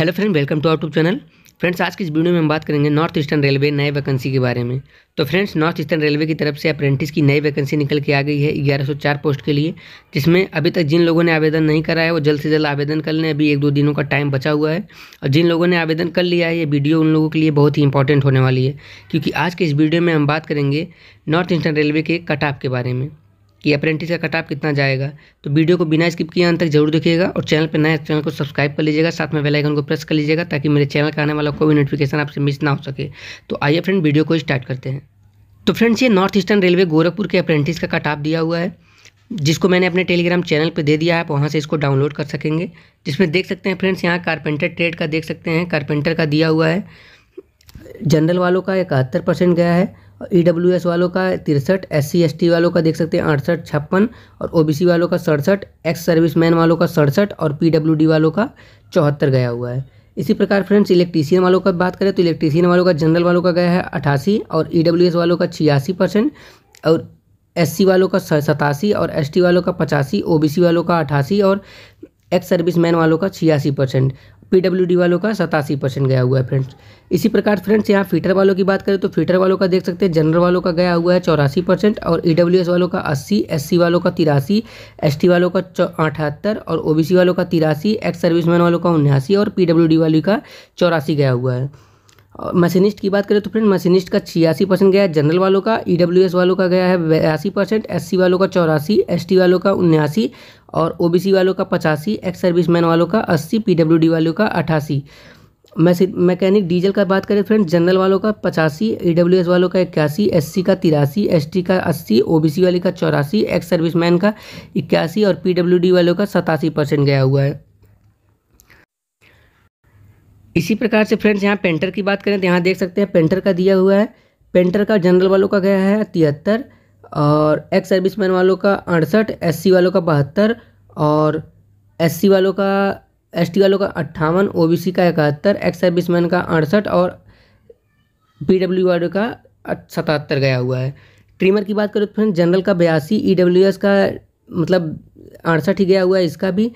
hello friend welcome to YouTube channel friends आज की इस वीडियो में हम बात करेंगे नॉर्थ ईस्टर्न रेलवे नए वैकेंसी के बारे में तो फ्रेंड्स नॉर्थ ईस्टर्न रेलवे की तरफ से अप्रेंटिस की नई वैकेंसी निकल के आ गई है 1104 पोस्ट के लिए जिसमें अभी तक जिन लोगों ने आवेदन नहीं करा है वो जल्द से जल्द आवेदन कर लें अभी एक दो दिनों का टाइम बचा हुआ है और जिन लोगों ने आवेदन कर लिया है ये वीडियो उन लोगों के लिए बहुत ही इंपॉर्टेंट होने वाली है क्योंकि आज के इस वीडियो में हम बात करेंगे नॉर्थ ईस्टर्न रेलवे के कट के बारे में कि अप्रेंटिस का कटाप कितना जाएगा तो वीडियो को बिना स्किप किए अंत तक जरूर देखिएगा और चैनल पर नए चैनल तो को सब्सक्राइब कर लीजिएगा साथ में बेलाइकन को प्रेस कर लीजिएगा ताकि मेरे चैनल का आने वाला कोई नोटिफिकेशन आपसे मिस ना हो सके तो आइए फ्रेंड वीडियो को स्टार्ट करते हैं तो फ्रेंड्स ये नॉर्थ ईस्टर्न रेलवे गोरखपुर के अप्रेंटिस का कटाप दिया हुआ है जिसको मैंने अपने टेलीग्राम चैनल पे दे दिया है आप वहाँ से इसको डाउनलोड कर सकेंगे जिसमें देख सकते हैं फ्रेंड्स यहाँ कारपेंटर ट्रेड का देख सकते हैं कारपेंटर का दिया हुआ है जनरल वालों का इकहत्तर परसेंट गया है ई डब्ल्यू एस वालों का तिरसठ एस सी एस टी वालों का देख सकते हैं अड़सठ छप्पन और ओ बी सी वालों का सड़सठ एक्स सर्विस मैन वालों का सड़सठ और पी डब्ल्यू डी वालों का चौहत्तर गया हुआ है इसी प्रकार फ्रेंड्स इलेक्ट्रीशियन वालों का बात करें तो इलेक्ट्रीशियन वालों का जनरल वालों का गया है अठासी और ई डब्ल्यू एस वालों का छियासी परसेंट और एस सी वालों का सतासी और एस टी वालों का पचासी ओ बी सी वालों का अठासी और एक्स सर्विस मैन वालों का छियासी परसेंट डी वालों का सतासी परसेंट गया हुआ है फ्रेंड्स इसी प्रकार फ्रेंड्स यहाँ फीटर वालों की बात करें तो फीटर वालों का देख सकते हैं जनरल वालों का गया हुआ है चौरासी परसेंट और ई e वालों का अस्सी एस वालों का तिरासी एस वालों का अठहत्तर और ओ वालों का तिरासी एक्स सर्विसमैन वालों का उन्यासी और पी वालों का चौरासी गया हुआ है मशीनिस्ट की बात करें तो फ्रेंड मशीनिस्ट का छियासी परसेंट गया है जनरल वालों का ई e वालों का गया है बयासी परसेंट एस वालों का चौरासी एस वालों का उन्यासी और ओ वालों का पचासी एक्स सर्विस मैन वालों का अस्सी पी वालों का अठासी मैकेनिक डीजल का बात करें फ्रेंड जनरल वालों का पचासी ई e वालों का इक्यासी एस का तिरासी एस का अस्सी ओ वाले का चौरासी एक्स मैन का इक्यासी और पी वालों का सतासी परसेंट गया हुआ है इसी प्रकार से फ्रेंड्स यहाँ पेंटर की बात करें तो यहाँ देख सकते हैं पेंटर का दिया हुआ है पेंटर का जनरल वालों का गया है तिहत्तर और एक्स मैन वालों का अड़सठ एस वालों का बहत्तर और एस वालों का एस वालों का अट्ठावन ओ का इकहत्तर एक्स मैन का अड़सठ और डब्ल्यू वालों का सतहत्तर गया हुआ है ट्रिमर की बात करें तो फ्रेंड जनरल का बयासी ई का मतलब अड़सठ ही गया हुआ है इसका भी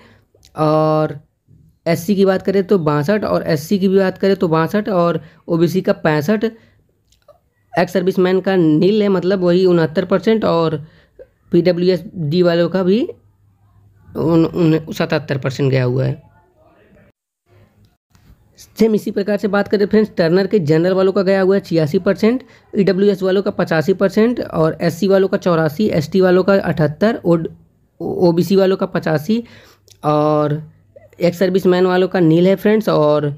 और एस की बात करें तो बासठ और एस की भी बात करें तो बासठ और ओ का पैंसठ एक्स मैन का नील है मतलब वही उनहत्तर परसेंट और पी डब्ल्यू एस डी वालों का भी उन, उन सतहत्तर परसेंट गया हुआ है सेम इसी प्रकार से बात करें फ्रेंड्स टर्नर के जनरल वालों का गया हुआ है छियासी परसेंट ई डब्ल्यू एस वालों का पचासी परसेंट और एस सी वालों का चौरासी एस टी वालों का अठहत्तर ओ बी सी वालों का पचासी और एक्स सर्विस मैन वालों का नील है फ्रेंड्स और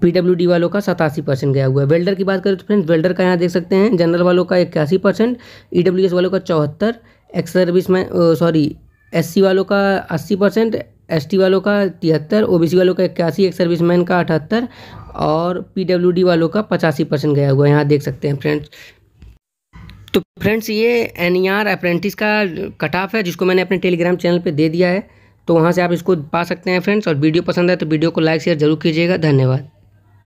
पीडब्ल्यूडी वालों का सतासी परसेंट गया हुआ है वेल्डर की बात करें तो फ्रेंड्स वेल्डर का यहाँ देख सकते हैं जनरल वालों का इक्यासी परसेंट ई e वालों का चौहत्तर ex serviceman sorry S वालों का अस्सी परसेंट एस वालों का तिहत्तर ओ वालों का इक्यासी एक सर्विस मैन का अठहत्तर और पी वालों का पचासी परसेंट गया हुआ है यहाँ देख सकते हैं फ्रेंड्स तो फ्रेंड्स ये एन ई आर अप्रेंटिस का कट ऑफ है जिसको मैंने अपने टेलीग्राम चैनल पे दे दिया है तो वहाँ से आप इसको पा सकते हैं फ्रेंड्स और वीडियो पसंद है तो वीडियो को लाइक शेयर जरूर कीजिएगा धन्यवाद